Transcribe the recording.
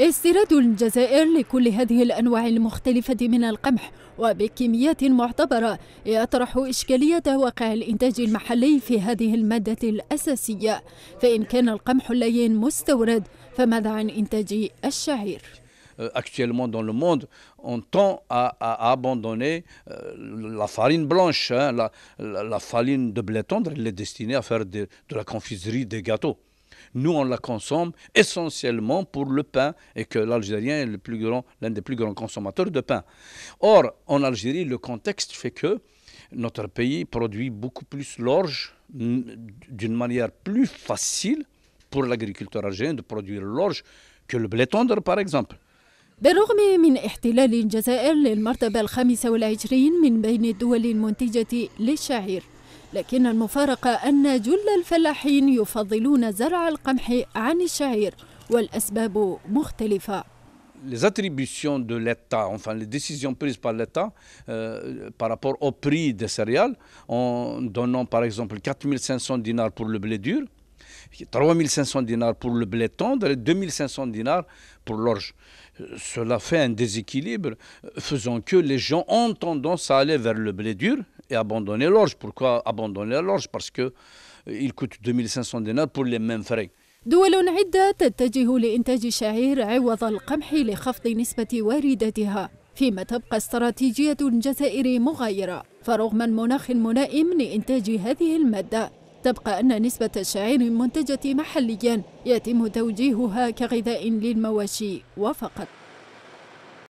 استيراد الجزائر لكل هذه الأنواع المختلفة من القمح وبكميات معتبرة يطرح إشكالية واقع الإنتاج المحلي في هذه المادة الأساسية فإن كان القمح اللين مستورد فماذا عن إنتاج الشعير؟ euh, actuellement dans le monde, on tend à, à, abandonner euh, la farine blanche. Hein, la, la, la farine de blé tendre, elle est destinée à faire de, de la confiserie, des gâteaux. Nous, on la consomme essentiellement pour le pain et que l'Algérien est l'un des plus grands consommateurs de pain. Or, en Algérie, le contexte fait que notre pays produit beaucoup plus l'orge d'une manière plus facile pour l'agriculteur algérien de produire l'orge que le blé tendre, par exemple. الفلاحين يفضلون زرع القمح عن الشعير les attributions de l'État, enfin les décisions prises par l'État euh, par rapport au prix des céréales, en donnant par exemple 4500 dinars pour le blé dur, 3500 dinars pour le blé tendre et 2500 dinars pour l'orge. Euh, cela fait un déséquilibre, euh, faisant que les gens ont tendance à aller vers le blé dur, et abandonner l'orge. Pourquoi abandonner l'orge Parce qu'il euh, coûte 2500 dinars pour les mêmes frais. دول عدة تتجه لإنتاج الشعير عوض القمح لخفض نسبة واردتها فيما تبقى استراتيجية الجزائر مغايرة فرغم المناخ الملائم لإنتاج هذه المادة تبقى أن نسبة الشعير المنتجة محليا يتم توجيهها كغذاء للمواشي وفقط